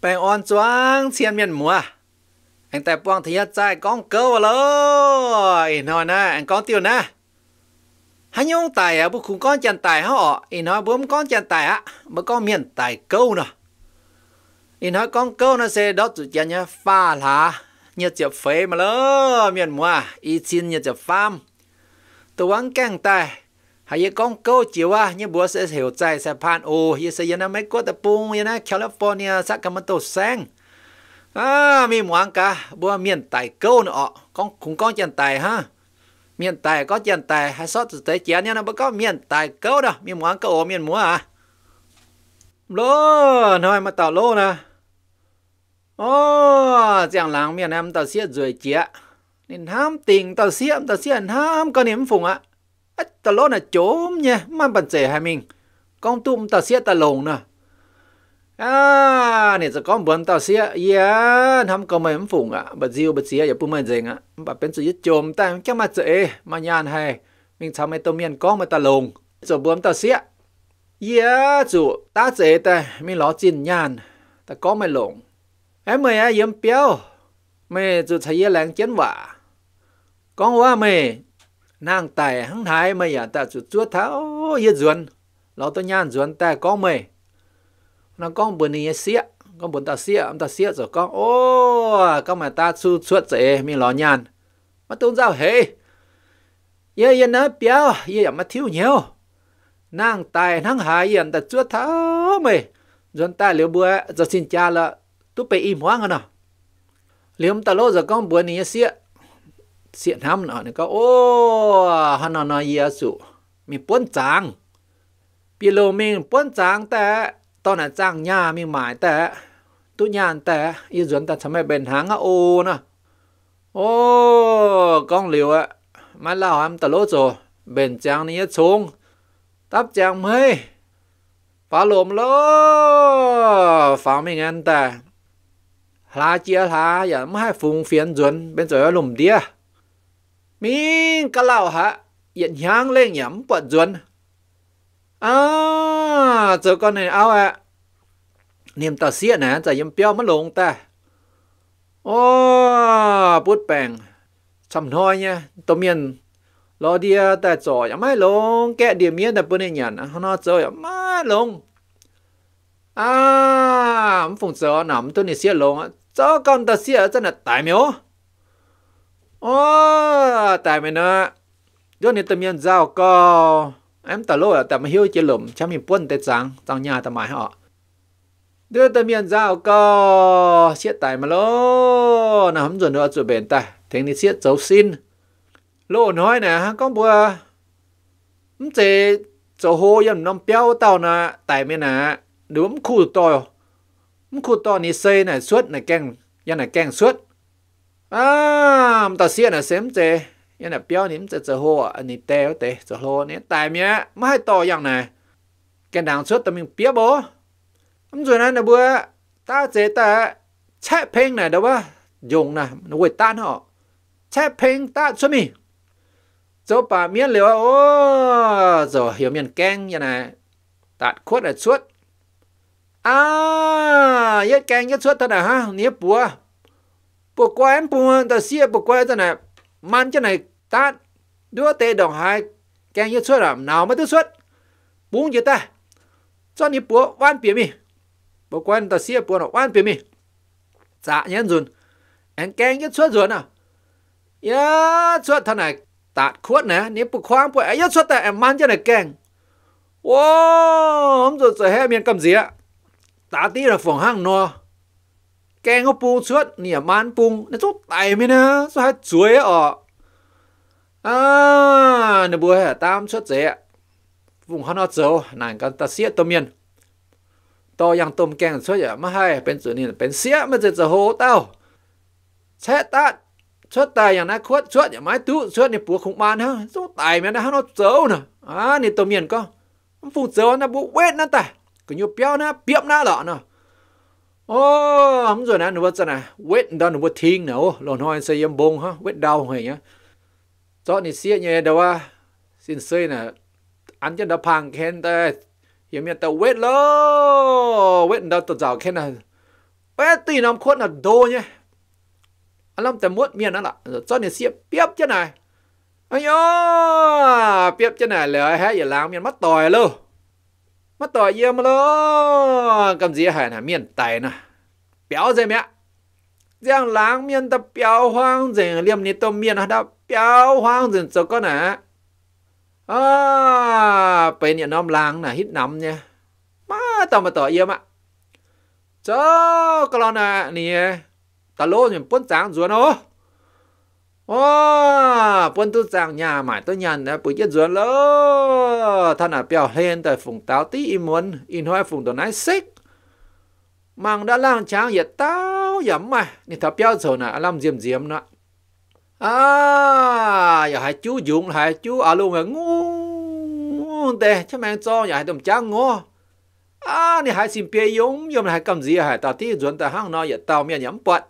bè on choáng xiên miền mùa anh ta buông thì chạy con câu rồi nói anh con tiêu nè hắn nhung tài à bố con chăn tài họ ý nói bố con chăn tài á mà con miền câu nè ý nói con câu nó sẽ đó tụi chăn nhá pha là nhớ chụp phê mà lỡ miền mùa ý xin nhớ chụp pham tụi ăn càng tài hay con câu chiều à như bữa sẽ hiểu sẽ pan ô như sẽ yên mấy quốc tập bung yên California Sacramento sáng, à mi muốn cả bữa miền tài câu nữa con cũng con chân tài ha miền tài có chân tài hay sót tới chén nha nó bất có miền tài câu đó, mi muốn câu miền múa à lô nói mà tao lô nè ô chẳng làng miền em tao xiết rồi chĩa nên ham tình tao xiết tao xiết ham có niệm phùng ạ à ách ta là chốm nha mà bản trẻ hai mình con tụm ta xia ta lồng nè à nè giờ con buồn ta xia yeah không có mấy phụng à bật diêu bật xia giờ bùm mình dèn à bà bên sự chồm ta chắc mà trẻ mà nhàn hay mình sao mấy tôm miên con mà ta lồng giờ buồn ta xia yeah dạ, chủ ta trẻ ta mình lo chín nhàn ta có mấy lồng em mày à yếm mày chủ thấy làng chiến vả con hoa mày nàng tài hăng thái mày à ta chuột chuột tháo yết duẩn nó tôi nhàn duẩn ta có mày nó có bữa này xía con buồn ta ông ta xía rồi con ô con mà ta chuột chuột dễ mình lo nhàn mà tôi giao hệ ye ye nó béo ye mà thiếu nhiều nàng tài nàng hài ye ta chuột tháo mày duẩn ta liều bữa giờ xin cha là tôi phải im hoang rồi nào liếm ta lô giờ con bữa này xía เสียนทำหน่อยก็โอ้ฮานานายาสุมีป้นจางปีโลมิงป้นจางแต่ตอนนั้นจางหญ้ามีหมายแต่ตุยานแต่อีส่วนแต่ทำไมเป็นหางอ่ะโอนะโอ้กองเหลียวอะมาเล่าอันตะโลโจเป็นจางนี่ชงตับจางไหมปลาหลมล้อฟังไม่งั้นแต่หลาเจียหลาอย่าไม่ให้ฟุงเฟียนจวนเป็นเจ้าหลุมเดีย mình cả lão hả yên nhang lên nhắm bật duân à giờ con này áo ạ à. niềm ta xia nè giờ yếm béo mất lùng ta ô bút bèng chăm thôi nha tôi miền lo đi à, ta trò yếm mai lùng kẻ điểm miền ta bên này nhận à, nó chơi yếm mai lùng à phụng sợ nằm tôi này xia lùng cho con ta xia chân là tài miếu ô tại mày nó do nên tầm nhân giao có em tao lỗi tại mình hiểu chỉ lùm chăm mình quân tết sáng trong nhà tao mãi họ đưa tầm nhân giao có siết tài mà lô nó hấm rồi nữa rồi bền ta thế nên siết dấu xin lô nói nè con bùa không chế chỗ hồ yếm nằm béo tao nè tại mày nè đúng khu to đúng khu to này xây này suốt này càng, nhà này càng suốt à ta xiên là xem chế nhưng là béo nín chế chế hồ anh à, nín tèo tè chế hồ nín tại mía mà hay to dạng này cái đằng trước tao mình béo bố ông rồi này là bữa ta chế ta chạy phênh này đâu ba dùng nè nó quậy tan họ chạy phênh ta cho mình chỗ bà miên liều ô rồi hiểu miền keng như này tạt khuất là suốt à yết keng yết suốt thật à nhớ bùa bộ qua em buồn ta xia bộ qua ta này man cho này ta đưa tê đồng hai càng như xuất làm nào mà tư xuất buông gì ta cho ni bộ quan biểu mi bộ qua ta xia bộ nó quan biểu mi dạ nhân dùn em càng như xuất rồi nào ya xuất thằng này ta khuất nè ni bộ khoáng bộ ấy xuất ta em man cho này càng wow hôm rồi sẽ hay miền cầm gì á ta tí là phòng hang nó keng nó à pung suốt nỉa man pung nó chút tay mới nè số hai chuối ở ờ. à nó bùa hè tam suốt dễ vùng hắn nó dấu nàng con ta xiết tôm miên to yang tôm keng suốt giờ mà hay bên chủ nên bên xiết mà dễ dở hố tao sẽ tát suốt tay yang nó khuất suốt giờ mái tú suốt này không man ha số tay mới nó nó dấu nè à nè tôm miên có phun dấu nó bùa quét nó ta cứ như béo nó biếc nó lọ nè ô hấm rồi nè nó nè wet đó nó thiên nào lon hoi xây yếm bông ha wet đau hồi nhá cho nên xia nhẹ đâu à xin xây nè ăn chân đã phang khen ta yếm yếm ta wet lo wet đó tao giàu khen nè wet tì nằm khuất là đô nhá anh làm tầm muốt miền đó cho nên xia biếp chứ này anh ơi biếp chứ này lời hả giờ làm miền mất tòi luôn mà tỏ yếm lo cầm gì hay là miền tài nè béo gì mẹ giang láng miền ta béo hoang gì liêm ni tôm miền đó béo hoang gì cho con nè à bên nhà nom láng nè hít nằm nha má tao mà tỏ yếm ạ cho con nè nè ta lô nhìn bốn sáng rồi nó Wow, quân tu giang nhà mãi tôi nhận là bụi chết ruột lỡ. Thân là biểu hiện tại phùng táo tí muốn, in hoa phùng tổ nái xích. Mạng đã lang tráng yết táo yếm mà, nhưng thập biểu rồi nè, làm diêm diêm nữa. À, giờ hai chú dùng hai chú ở luôn rồi ngu tê, chứ cho giờ hai đồng tráng ngu. À, nè hai xin bia dùng, dùng hai cầm gì hai tao tí ruột tại hang nó yết tao miệng nhắm bọt.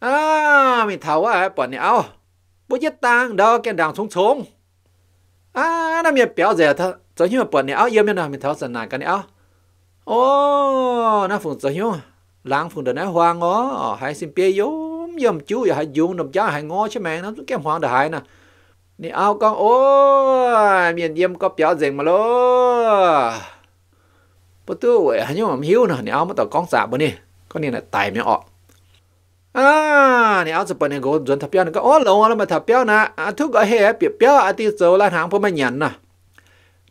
À, mình thấu à, bọn này áo. Bố chết tăng, đâu, cái đằng xuống xuống. À, nó miệt béo rẻ thật. Giờ hiếu bọn này áo yêu mình mình thấu dần nàng cái này áo. Ô, nó phùng giờ hiếu. Lãng phùng đợt này hoang ó, ờ, hãy xin bia yếm, yếm chú, hãy dùng đồng giá, hãy ngó chứ mẹ, nó kém hoang đợt hại nè. Nì con, ô, miền yếm có béo rẻ mà lô. Bố tu, nhưng mà hiếu nè, nì ao mà tỏ con xạ bố nè. Con nè là tài mẹ ọ à nè áo chụp này gỗ chuẩn thập piao nè, có lông lồng nó mà thập piao nè à thuốc cái hè biệt piao à đi dầu lan hàng phô mà nhận nè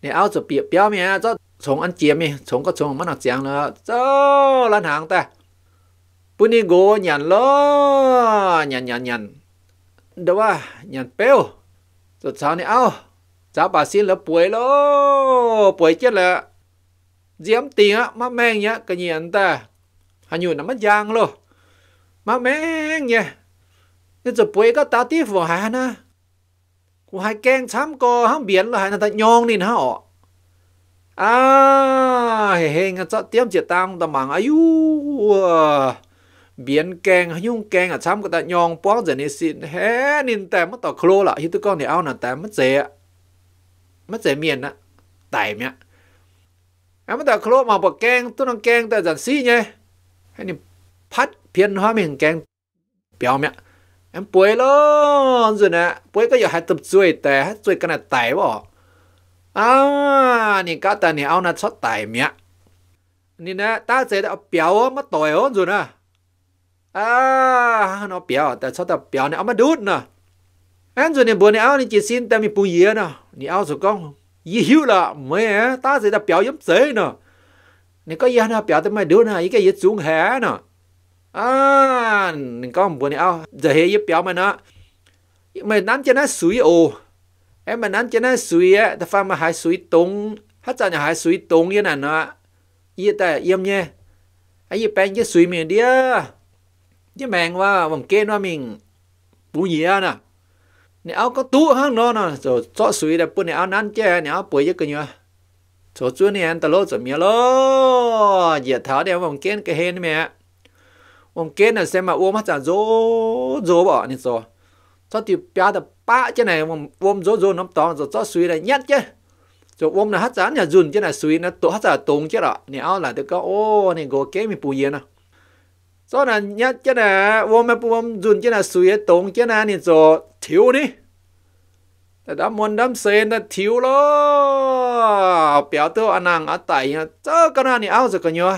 nè áo chụp biệt piao mẹ cho sống ăn chiếm mẹ sống có sống mà nó chàng nữa cho lan hàng ta bữa nay gỗ nhận lo nhận nhận nhận đâu à nhận piao rồi sao nè áo cháu bà xin là buổi lo buổi chết là diễm tiền á mà mang nhá cái gì anh ta hay nhiều nó mất giang luôn mà mẹ nhé nên giờ bối các ta tiếp vào hà na của hai keng chấm co hám biển là hai na ta nhong nên hả ọ à hề hề ngặt cho tiêm chỉ tăng tầm bằng ayu biển keng hay nhung keng à chấm cái ta nhong bó giờ nên xin hé nên tèm mất tỏ khô lại thì tôi con này ao là tèm mất dễ mất dễ miền á tải mẹ em mất tỏ khô mà bỏ keng tôi đang keng tại dần xin nhé hay nên phát 偏 hóa mình keng biểu mẹ em bối luôn rồi nè bối có giờ hai tập dưới tè hết dưới cái này tải bỏ à nhìn cá tè nhìn ao nát sót tải mẹ nhìn nè ta sẽ đã biểu mất tội rồi nè à nó biểu ta sót ta biểu này ông mà đút nè anh rồi nhìn bữa này ao chỉ xin ta mình bùi gì nè nhìn ao rồi con gì hiểu là mẹ ta sẽ đã biểu giống thế nè 你ก็ยันนะเปียแต่ไม่ดูนะอีกก็ยึดสูงแหนะ à mình có một buồn ao giờ hệ giúp béo mà nó mình nắm cho nó suy ô em mình nắm cho nó suy á ta pha mà hai suy tung hết giờ nhà hai suy tung như này nó y ta yếm nhé ấy y bèn cái suy mình đi á chứ mèn qua vòng kia nó mình bù gì á nè nè áo có tú hơn nó nè rồi cho suy là bữa nè áo nắn chứ nè áo bùi chứ cái nhá chú nè anh ta lô rồi mía lô giờ tháo đeo vòng kia cái hên mẹ ông kết là xem mà ôm hết là dỗ dỗ bỏ nên rồi cho thì bia tập ba chứ này ông ôm dỗ dỗ nó to rồi cho suy là nhất chứ rồi ôm là hết giá nhà dùn chứ là suy nó tổ hết là tùng chứ đó nè ao là tôi có ô này gò kế mình bù yên à cho là nhất chứ này ôm mà ôm dùn chứ là suy tùng chứ là nên rồi thiếu sen là thiếu rồi. anh này ở tại cái đi แต่ดำมนดำเซนแต่ทิวล้อเปียวตัวอนังอาไตเจ้าก็น่านี่เอาสักกันยัว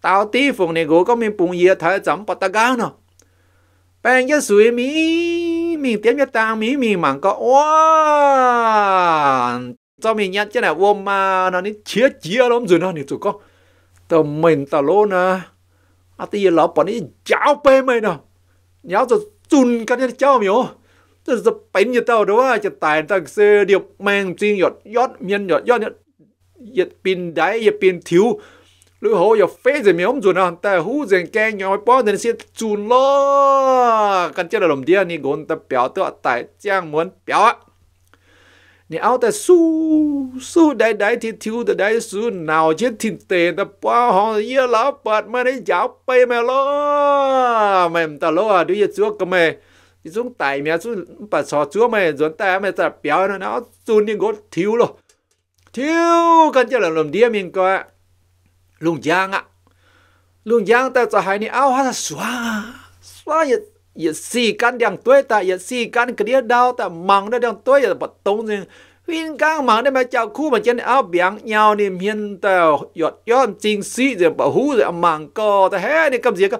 tao tí phụng này gỗ có mình bùng gì thời chấm bắt ta gao nó bèn suy mi mình tiếp cho ta mi mình mảng có oa cho mình nhặt chứ là vô mà nó đi chia chia lắm rồi nó thì tụi con tao mình tao lô nè à tí giờ bọn đi cháo bê mày nè nháo rồi chun cái này cháo miếu rồi giờ bánh như tao đó chỉ tài tao xe điệp mang riêng nhọt nhót miên nhọt nhót nhọt pin đáy pin thiếu lưu hồ giờ phê gì mấy ông dùn à ta hú gì cái nhỏ bỏ nên sẽ dùn lo cần chơi là lồng điên ni gôn ta béo tựa tại trang muốn béo á ni ao su su đại đại thì thiếu ta đại su nào chết thìn tề ta bỏ họ yêu lão bạt mà đấy giáo bay mẹ lo mày ta lo à đứa chúa cơ mày chúng tại mẹ chú bà sò chúa mày rồi ta mày ta béo nó nó su ni gôn thiếu lo thiếu cần chơi là lồng điên mình coi lung giang á lung giang ta cho hai ni ao ha xóa xóa ya ya si can đang tuổi ta ya si can cái đĩa đau ta mang nó đang tuổi ya bật tông gì viên cang mang đây mà chào khu mà chân áo biang nhau niềm hiền ta yọt yọt chính si rồi bảo hú rồi mang co ta hé đi cầm gì cơ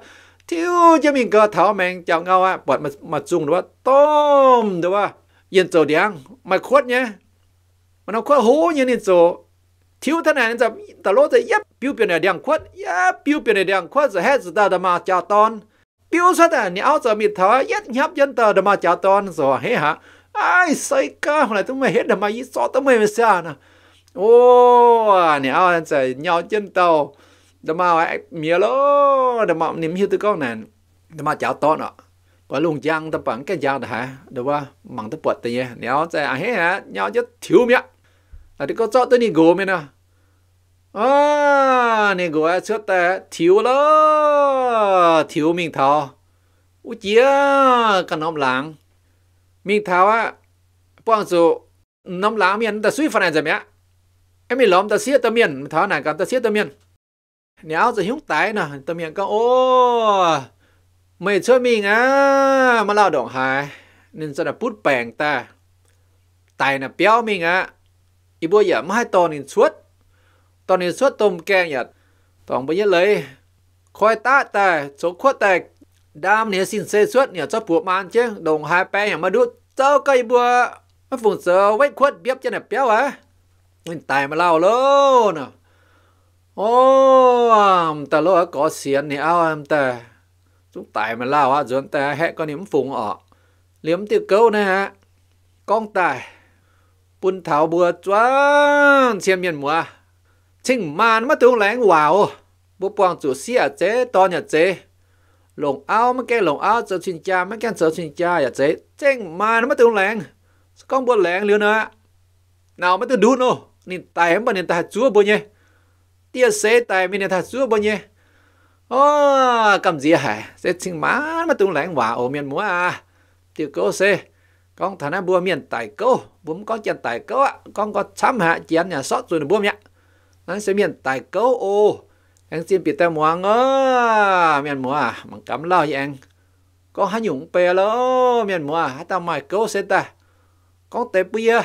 thiếu cho mình cơ thảo mèn chào ngao á bật mà mà dùng đúng không tôm đúng không yên sầu điang mày khuất nhé mà nó khuất hú như nên sầu thiếu thế này giờ ta lỗ thì yếp biểu biểu này đang khuất yếp biểu biểu này đang khuất giờ hết giờ ta đã mà trả ton biểu sao ta nhau giờ mình thở yết nhấp dân ta đã mà trả ton rồi hết hả ai say ca hôm nay tôi mới hết đã mà ít số tôi mới sao nè ô nhau anh giờ nhau chân tàu đã mà ai mía lô đã mà niệm hiểu tôi con này đã mà trả ton ạ có luôn giang ta bằng cái giang hả đúng không bằng ta bật tiền nhau giờ hết hả nhau chứ thiếu miếng à thì có cho tới đi gỗ mình à à nè gỗ à trước ta thiếu lơ thiếu mình thọ u chia cả nóm láng mình thọ á bọn số nóm láng miền ta suy phần này rồi mẹ em mình lóm ta xiết ta miền thọ này cả ta xiết ta miền nếu giờ hiếu tái nè ta miền có ô mày chơi mình á mà lao động hài nên sao là bút bèn ta tài là béo mình á ibu ya mai ton in suốt ton in suốt tôm keng ya tong bây giờ lấy khói ta ta số khuất đam này xin xe suốt nhỉ cho buộc man chứ đồng hai pe nhỉ mà đút cho cây bùa mà phụng sờ vết khuất biết cho này béo tài mà lao lô nè ô em ta lô có xiên chúng tài mà lao á rồi ta hẹ con niệm phụng ọ liếm tiêu câu này ha con tài thảo mà bố à chế, chế, 半头不转前面么？请慢么都来话哦，不帮助写这多日这。lồng áo mà cái lồng áo trở xin cha mà cái trở xin cha và chế chênh mà nó mới con bố lẹn liền nữa nào mà tưởng đun nô, nên tài em bà nên tài chúa bố nhé tia xế tài mình nên tài chúa bố nhé ô cầm gì à hả sẽ chênh mà nó mới tưởng lẹn hòa ổ miền múa à tiêu cố xế con thằng nó bùa miền tài câu bùm có chuyện tài câu ạ con có chăm hạ chiến nhà sót rồi bùa miệng nó sẽ miền tài câu ô anh xin bị tay mua ngơ miền mua à mằng cắm lao vậy anh con há nhũng bè lỡ miền mua à, há tao mày câu sẽ ta con tệ bia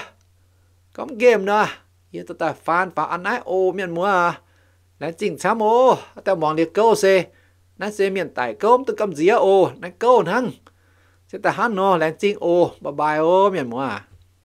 con game nữa như tao ta fan phá ăn ái ô miền mua à là chính chăm ô tao mong liệt câu sẽ nó sẽ miền tài câu tôi cầm dĩa ô nó câu hăng sẽ ta hát nó lén chinh ô bà bài ô miền mùa à